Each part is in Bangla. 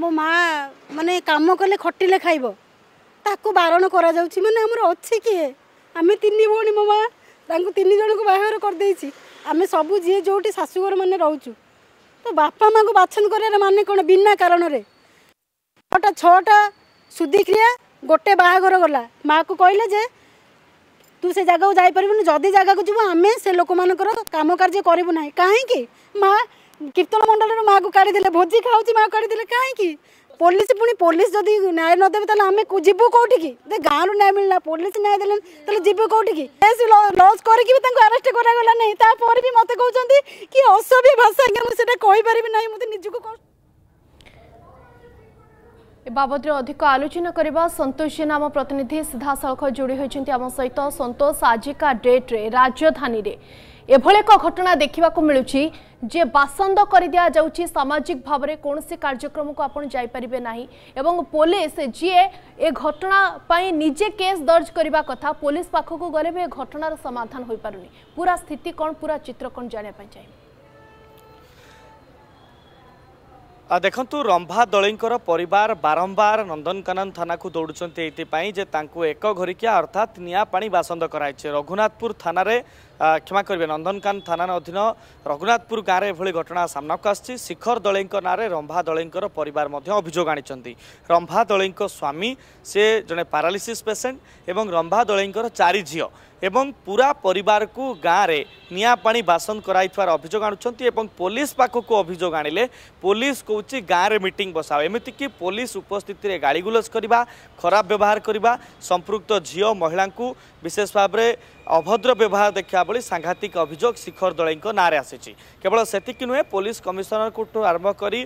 ମୋ ମା ମାନେ କାମ କଲେ ଖଟିଲେ ଖାଇବ ତାକୁ ବାରଣ କରାଯାଉଛି ମାନେ ଆମର ଅଛି କିଏ ଆମେ ତିନି ଭଉଣୀ ମୋ ମା ତାଙ୍କୁ ତିନି ଜଣଙ୍କୁ ବାହାଘର କରିଦେଇଛି ଆମେ ସବୁ ଯିଏ ଯେଉଁଠି ଶାଶୁଘର ମାନେ ରହୁଛୁ ତ ବାପା ମାଆଙ୍କୁ ବାଛନ କରିବାର ମାନେ କ'ଣ ବିନା କାରଣରେ ଛଅଟା ଛଅଟା ଶୁଦ୍ଧିକ୍ରିୟା ଗୋଟେ ବାହାଘର ଗଲା ମାଆକୁ କହିଲେ ଯେ ତୁ ସେ ଜାଗାକୁ ଯାଇପାରିବୁନି ଯଦି ଜାଗାକୁ ଯିବୁ ଆମେ ସେ ଲୋକମାନଙ୍କର କାମ କାର୍ଯ୍ୟ କରିବୁ ନାହିଁ କାହିଁକି ମା' କୀର୍ତ୍ତନ ମଣ୍ଡଳୀରୁ ମାଆକୁ କାଢ଼ିଦେଲେ ଭୋଜି ଖାଉଛି ମାଆକୁ କାଢ଼ିଦେଲେ କାହିଁକି ପୋଲିସ ପୁଣି ପୋଲିସ ଯଦି ନ୍ୟାୟ ନଦେବେ ତାହେଲେ ଆମେ ଯିବୁ କୋଉଠିକି ଗାଁରୁ ନ୍ୟାୟ ମିଳିଲା ପୋଲିସ ନ୍ୟାୟ ଦେଲେନି ତାହେଲେ ଯିବୁ କୋଉଠିକି ଲସ୍ କରିକି ବି ତାଙ୍କୁ ଆରେଷ୍ଟ କରାଗଲା ନାହିଁ ତାପରେ ବି ମୋତେ କହୁଛନ୍ତି କି ଅସଭ୍ୟ ଭାଷା ଆଜ୍ଞା ମୁଁ ସେଟା କହିପାରିବି ନାହିଁ ମୋତେ ନିଜକୁ এ বাবদরে অধিক আলোচনা করা সন্তোষ জেন আম প্রতিনিধি সিধাসলখ যোড়ি হয়েছেন আম সহ সন্তোষ আজিকা ডেট্রে রাজধানী এভাবে এক ঘটনা দেখা মিলুছি যে বাসন্দ করে দিয়া যাচ্ছে সামাজিক ভাবে কোণী কার্যক্রমক আপনি যাইপারে না এবং পুলিশ যে এ ঘটনা পাই নিজে কেস দর্জ করা কথা পুলিশ পাখক গলে বি ঘটনার সমাধান হয়ে পুরা পুরা স্থিতি কণ পুরা চিত্র কণ জাঁয়া চাই ଦେଖନ୍ତୁ রম্ভা ଦଳିଙ୍କର ପରିବାର বারম্বার নন্দনকানন ଥାନାକୁ ଦୌଡ଼ୁଛନ୍ତି ଏଇଥିପାଇଁ যে ତାଙ୍କୁ এক ଘରିକିଆ অর্থাৎ নিয়া ପାଣି বাসন্দ କରାଯାଇଛି রঘুনাথপুর ଥାନାରେ ক্ষমা করবে নন্দনকান থানা অধীন রঘুনাথপুর গাঁরে এভাবে ঘটনা সামনাକୁ ଆସିଛି ଶିଖର ଦଳେଙ୍କ ନାଁରେ ରମ୍ଭା ଦଳେଙ୍କର ପରିବାର ମଧ୍ୟ ଅଭିଯୋଗ ଆଣିଛନ୍ତି ରମ୍ଭା ଦଳେଙ୍କ ସ୍ୱାମୀ ସେ ଜଣେ ପାରାଲିସିସ୍ ପେସେଣ୍ଟ ଏବଂ ରମ୍ଭା ଦଳେଙ୍କର ଚାରି ଝିଅ ଏବଂ ପୁରା ପରିବାରକୁ ଗାଁରେ ନିଆଁ ପାଣି ବାସନ କରାଇଥିବାର ଅଭିଯୋଗ ଆଣୁଛନ୍ତି ଏବଂ ପୋଲିସ ପାଖକୁ ଅଭିଯୋଗ ଆଣିଲେ ପୋଲିସ କହୁଛି ଗାଁରେ ମିଟିଂ ବସାଅ ଏମିତିକି ପୋଲିସ ଉପସ୍ଥିତିରେ ଗାଳିଗୁଲଜ କରିବା ଖରାପ ବ୍ୟବହାର କରିବା ସମ୍ପୃକ୍ତ ଝିଅ ମହିଳାଙ୍କୁ ବିଶେଷ ଭାବରେ ଅଭଦ୍ର ବ୍ୟବହାର ଦେଖିବା ଏଭଳି ସାଂଘାତିକ ଅଭିଯୋଗ ଶିଖର ଦଳେଇଙ୍କ ନାଁରେ ଆସିଛି କେବଳ ସେତିକି ନୁହେଁ ପୋଲିସ କମିଶନରଙ୍କଠୁ ଆରମ୍ଭ କରି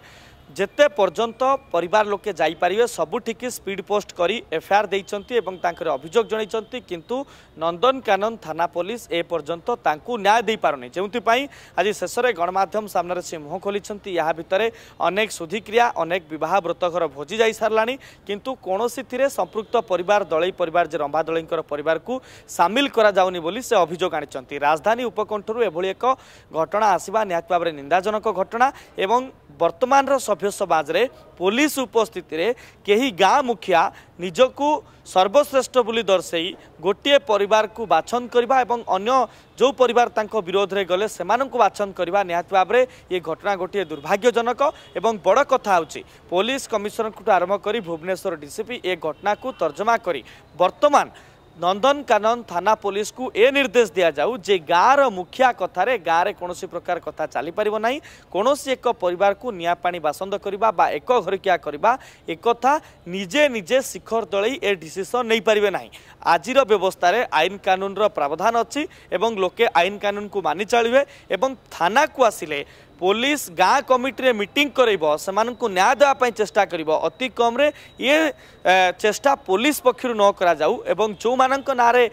যেতে পর্যন্ত পরিবার লোকে যাইপারে সবুঠিকি স্পিড পোস্ট করে এফআইআর দিয়েছেন এবং তাঁর অভিযোগ জনাইছেন কিন্তু নন্দনকানন থানা পুলিশ এ পর্যন্ত তাঁকু ন্যায় দিয়েপারুনি যেপাই আজ শেষের গণমাধ্যম সামনে সে মুহ খোলিছেন ইয়া ভিতরে অনেক শুধিক্রিয়া অনেক বহ ব্রতঘর ভোজি যাই সারা কিন্তু কৌশি সম্পৃক্ত পরিবার দলই পরিবার যে রম্ভা দলইঙ্কর পরিবার সামিল করা যাওনি বলে সে অভিযোগ আনিছেন রাজধানী উপকণ্ঠর এভাবে এক ঘটনা আসা নিহতি ভাবে নিন্দাজনক ঘটনা এবং বর্তমানর सभ्य समाज में पुलिस उपस्थिति में कहीं गाँ मुखिया ନିଜକୁ ସର୍ବଶ୍ରେଷ୍ଠ ବୋଲି ଦର୍ଶାଇ ଗୋଟିଏ ପରିବାରକୁ ବାଛନ କରିବା ଏବଂ ଅନ୍ୟ ଯେଉଁ ପରିବାର ତାଙ୍କ ବିରୋଧରେ ଗଲେ ସେମାନଙ୍କୁ ବାଛନ କରିବା ନିହାତି ଭାବରେ ଏ ଘଟଣା ଗୋଟିଏ ଦୁର୍ଭାଗ୍ୟଜନକ ଏବଂ ବଡ଼ କଥା ହେଉଛି ପୋଲିସ କମିଶନରଙ୍କଠୁ ଆରମ୍ଭ କରି ଭୁବନେଶ୍ୱର ଡିସିପି ଏ ଘଟଣାକୁ ତର୍ଜମା କରି ବର୍ତ୍ତମାନ নন্দনকানন থানা পুলিশকু এ নির্দেশ দিয়া যাও যে গাঁর মুখিয়া কথার গাঁরে কৌশি প্রকার কথা চালিপার না কৌশি এক পরিবারকু নিয়াপাণি বাসন্দ করা বা এক ঘরকিয়া করা একথা নিজে নিজে শিখর দলাই এ ডিসিশন নেই নেইপারে না আজির ব্যবস্থায় আইন কানুনর প্রাবধান অছি এবং লোকে আইন কানুনকু মানি চলবে এবং থানাকু আসলে ପୋଲିସ ଗାଁ କମିଟିରେ ମିଟିଂ କରାଇବ ସେମାନଙ୍କୁ ନ୍ୟାୟ ଦେବା ପାଇଁ ଚେଷ୍ଟା କରିବ ଅତି କମ୍ରେ ଇଏ ଚେଷ୍ଟା ପୋଲିସ ପକ୍ଷରୁ ନ କରାଯାଉ ଏବଂ ଯେଉଁମାନଙ୍କ ନାଁରେ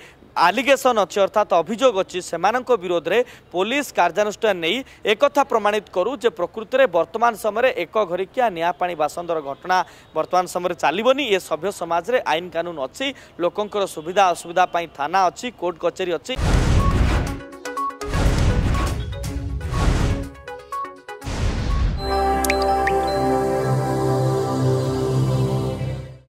ଆଲିଗେସନ୍ ଅଛି ଅର୍ଥାତ୍ ଅଭିଯୋଗ ଅଛି ସେମାନଙ୍କ ବିରୋଧରେ ପୋଲିସ କାର୍ଯ୍ୟାନୁଷ୍ଠାନ ନେଇ ଏକଥା ପ୍ରମାଣିତ କରୁ ଯେ ପ୍ରକୃତରେ ବର୍ତ୍ତମାନ ସମୟରେ ଏକ ଘରିକିଆ ନିଆଁପାଣି ବାସନ୍ଦର ଘଟଣା ବର୍ତ୍ତମାନ ସମୟରେ ଚାଲିବନି ଏ ସଭ୍ୟ ସମାଜରେ ଆଇନ କାନୁନ ଅଛି ଲୋକଙ୍କର ସୁବିଧା ଅସୁବିଧା ପାଇଁ ଥାନା ଅଛି କୋର୍ଟ କଚେରୀ ଅଛି